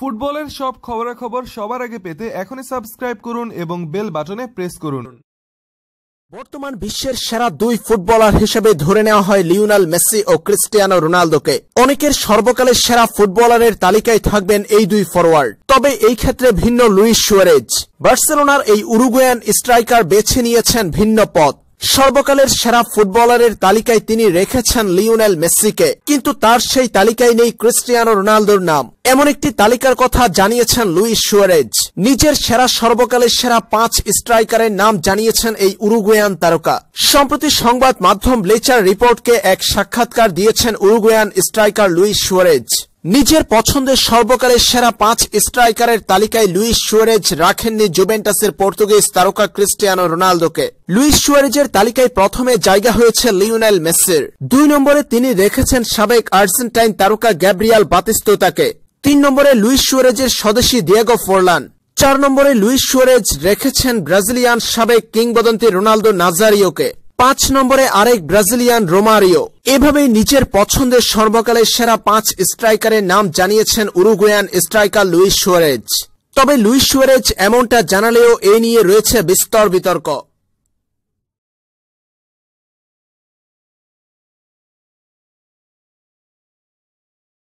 ফুটবলের সব খবরাখবর সবার আগে পেতে এখনই সাবস্ক্রাইব করুন এবং বেল বাটনে প্রেস করুন বর্তমান বিশ্বের সেরা দুই ফুটবলার হিসেবে ধরে নেওয়া হয় লিওনাল মেসি ও ক্রিস্টিয়ানো রোনালদোকে অনেকের সর্বকালের সেরা ফুটবলারের তালিকায় থাকবেন এই দুই ফরওয়ার্ড তবে এই ক্ষেত্রে ভিন্ন লুইস সুয়ারেজ বার্সেলোনার এই উরুগুয়ান স্ট্রাইকার বেছে নিয়েছেন ভিন্ন পথ সর্বকালের সেরা ফুটবলারের তালিকায় তিনি রেখেছেন লিওনেল মেসিকে কিন্তু তার সেই তালিকায় নেই ক্রিস্টিয়ানো রোনালদোর নাম এমন একটি তালিকার কথা জানিয়েছেন লুইস সুয়ারেজ নিজের সেরা সর্বকালের সেরা পাঁচ স্ট্রাইকারের নাম জানিয়েছেন এই উরুগুয়ান তারকা সম্প্রতি সংবাদ মাধ্যম লেচার রিপোর্টকে এক সাক্ষাৎকার দিয়েছেন উরুগুয়ান স্ট্রাইকার লুইস সুয়ারেজ নিজের পছন্দের সর্বকালের সেরা পাঁচ স্ট্রাইকারের তালিকায় লুইস সুয়ারেজ রাখেননি জুভেন্টাসের পর্তুগিজ তারকা ক্রিস্টিয়ানো রোনালদোকে লুইস সুয়ারেজের তালিকায় প্রথমে জায়গা হয়েছে লিওনেল মেসির দুই নম্বরে তিনি রেখেছেন সাবেক আর্জেন্টাইন তারকা গ্যাব্রিয়াল বাতিস্তোতাকে তিন নম্বরে লুইস সুয়ারেজের স্বদেশী দিয়েগো ফোরলান চার নম্বরে লুইস সুয়ারেজ রেখেছেন ব্রাজিলিয়ান সাবেক কিংবদন্তি রোনালদো নাজারিওকে পাঁচ নম্বরে আরেক ব্রাজিলিয়ান রোমারিও এভাবেই নিজের পছন্দের সর্বকালের সেরা পাঁচ স্ট্রাইকারের নাম জানিয়েছেন উরুগুয়ান স্ট্রাইকার লুইস সুয়ারেজ তবে লুইস সুয়ারেজ এমনটা জানালেও এ নিয়ে রয়েছে বিস্তর বিতর্ক